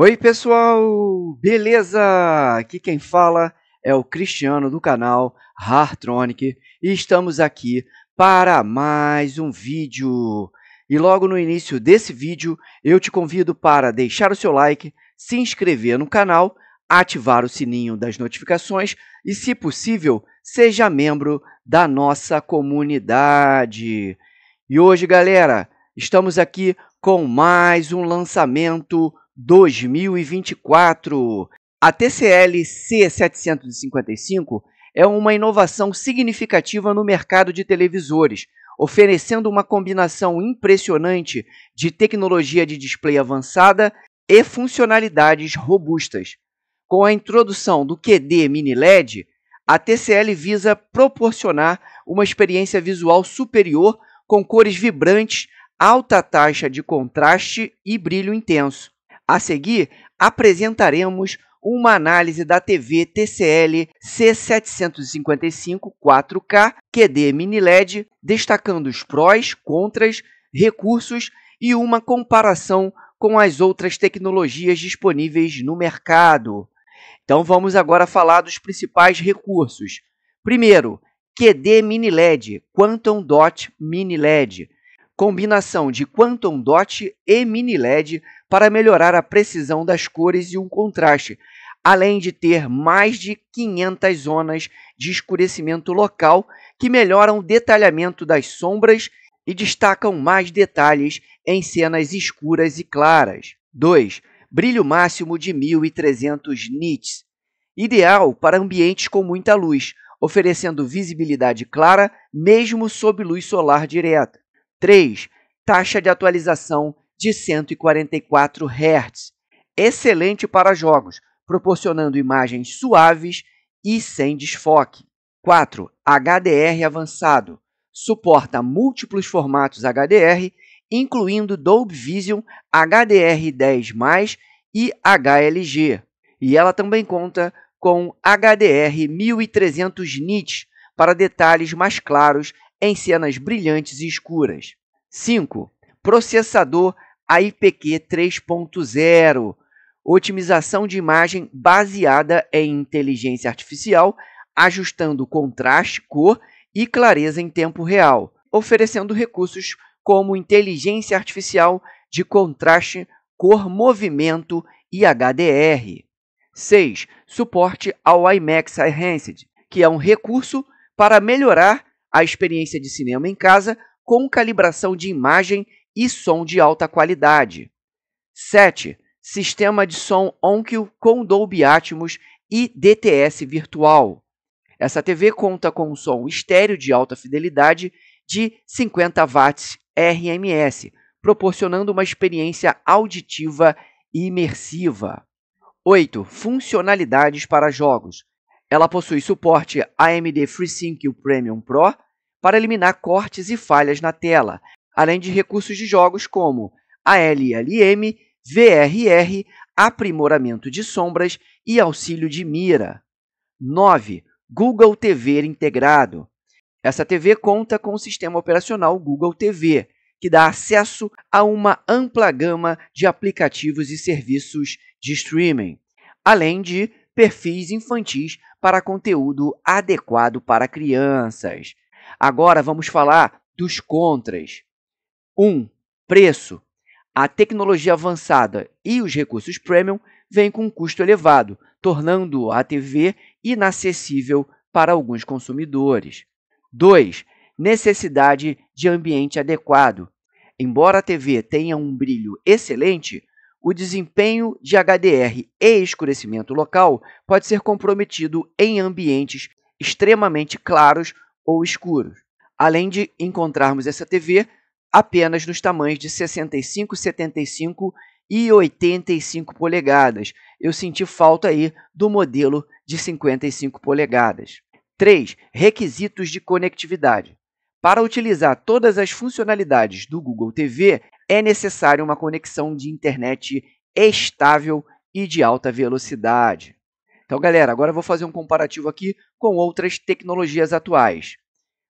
Oi, pessoal! Beleza? Aqui quem fala é o Cristiano do canal Hartronic e estamos aqui para mais um vídeo. E logo no início desse vídeo, eu te convido para deixar o seu like, se inscrever no canal, ativar o sininho das notificações e, se possível, seja membro da nossa comunidade. E hoje, galera, estamos aqui com mais um lançamento 2024. A TCL C755 é uma inovação significativa no mercado de televisores, oferecendo uma combinação impressionante de tecnologia de display avançada e funcionalidades robustas. Com a introdução do QD Mini LED, a TCL visa proporcionar uma experiência visual superior com cores vibrantes, alta taxa de contraste e brilho intenso. A seguir, apresentaremos uma análise da TV TCL C755 4K QD Mini LED, destacando os prós, contras, recursos e uma comparação com as outras tecnologias disponíveis no mercado. Então vamos agora falar dos principais recursos. Primeiro, QD Mini LED, Quantum Dot Mini LED combinação de Quantum Dot e Mini LED para melhorar a precisão das cores e um contraste, além de ter mais de 500 zonas de escurecimento local que melhoram o detalhamento das sombras e destacam mais detalhes em cenas escuras e claras. 2. Brilho máximo de 1300 nits. Ideal para ambientes com muita luz, oferecendo visibilidade clara mesmo sob luz solar direta. 3. Taxa de atualização de 144 Hz. Excelente para jogos, proporcionando imagens suaves e sem desfoque. 4. HDR avançado. Suporta múltiplos formatos HDR, incluindo Dolby Vision, HDR10+, e HLG. E ela também conta com HDR 1300 nits para detalhes mais claros em cenas brilhantes e escuras. 5. Processador AIPQ 3.0. Otimização de imagem baseada em inteligência artificial, ajustando contraste, cor e clareza em tempo real, oferecendo recursos como inteligência artificial de contraste, cor, movimento e HDR. 6. Suporte ao IMAX Enhanced, que é um recurso para melhorar a experiência de cinema em casa com calibração de imagem e som de alta qualidade. 7. Sistema de som Onkyo com Dolby Atmos e DTS virtual. Essa TV conta com um som estéreo de alta fidelidade de 50 watts RMS, proporcionando uma experiência auditiva imersiva. 8. Funcionalidades para jogos. Ela possui suporte AMD FreeSync Premium Pro para eliminar cortes e falhas na tela, além de recursos de jogos como ALLM, VRR, aprimoramento de sombras e auxílio de mira. 9. Google TV integrado. Essa TV conta com o sistema operacional Google TV, que dá acesso a uma ampla gama de aplicativos e serviços de streaming, além de perfis infantis para conteúdo adequado para crianças. Agora vamos falar dos contras. 1. Um, preço. A tecnologia avançada e os recursos premium vêm com um custo elevado, tornando a TV inacessível para alguns consumidores. 2. Necessidade de ambiente adequado. Embora a TV tenha um brilho excelente, o desempenho de HDR e escurecimento local pode ser comprometido em ambientes extremamente claros ou escuros, além de encontrarmos essa TV apenas nos tamanhos de 65, 75 e 85 polegadas. Eu senti falta aí do modelo de 55 polegadas. 3. Requisitos de conectividade. Para utilizar todas as funcionalidades do Google TV, é necessária uma conexão de internet estável e de alta velocidade. Então, galera, agora eu vou fazer um comparativo aqui com outras tecnologias atuais.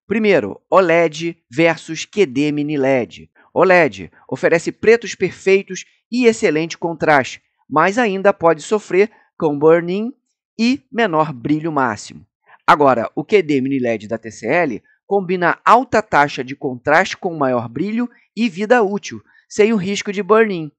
Primeiro, OLED versus QD Mini LED. OLED oferece pretos perfeitos e excelente contraste, mas ainda pode sofrer com burn-in e menor brilho máximo. Agora, o QD Mini LED da TCL combina alta taxa de contraste com maior brilho e vida útil, sem o risco de burn-in,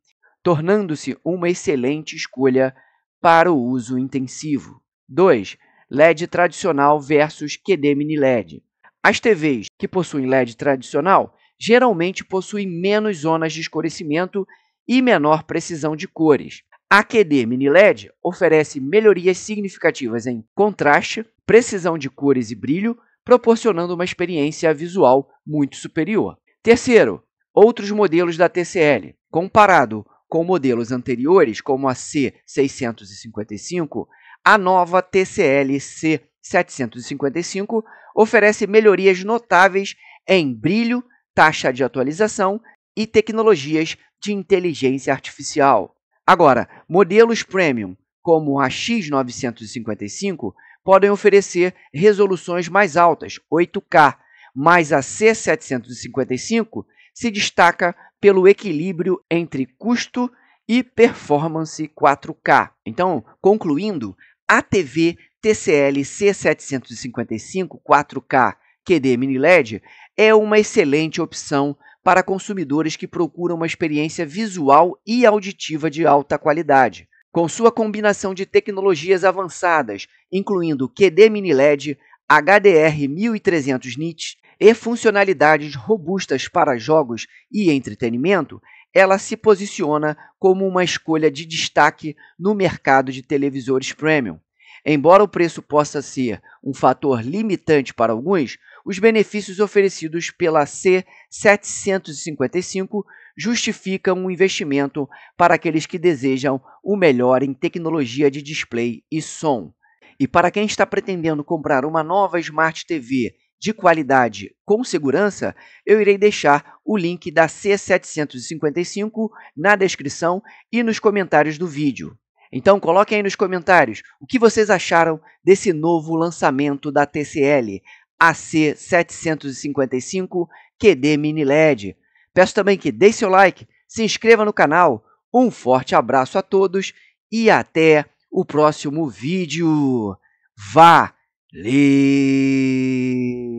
tornando-se uma excelente escolha para o uso intensivo. 2. LED tradicional versus QD mini LED. As TVs que possuem LED tradicional geralmente possuem menos zonas de escurecimento e menor precisão de cores. A QD Mini LED oferece melhorias significativas em contraste, precisão de cores e brilho, proporcionando uma experiência visual muito superior. Terceiro, outros modelos da TCL. Comparado com modelos anteriores, como a C655, a nova TCL C755 oferece melhorias notáveis em brilho, taxa de atualização e tecnologias de inteligência artificial. Agora, modelos premium, como a X955, podem oferecer resoluções mais altas, 8K, mas a C755 se destaca pelo equilíbrio entre custo e performance 4K. Então, concluindo, a TV TCL C755 4K QD Mini LED é uma excelente opção para consumidores que procuram uma experiência visual e auditiva de alta qualidade. Com sua combinação de tecnologias avançadas, incluindo QD Mini LED, HDR 1300 nits e funcionalidades robustas para jogos e entretenimento, ela se posiciona como uma escolha de destaque no mercado de televisores premium. Embora o preço possa ser um fator limitante para alguns, os benefícios oferecidos pela C755 justificam um investimento para aqueles que desejam o melhor em tecnologia de display e som. E para quem está pretendendo comprar uma nova Smart TV de qualidade com segurança, eu irei deixar o link da C755 na descrição e nos comentários do vídeo. Então coloquem aí nos comentários o que vocês acharam desse novo lançamento da TCL AC755 QD Mini LED. Peço também que deixe seu like, se inscreva no canal. Um forte abraço a todos e até o próximo vídeo. Valeu!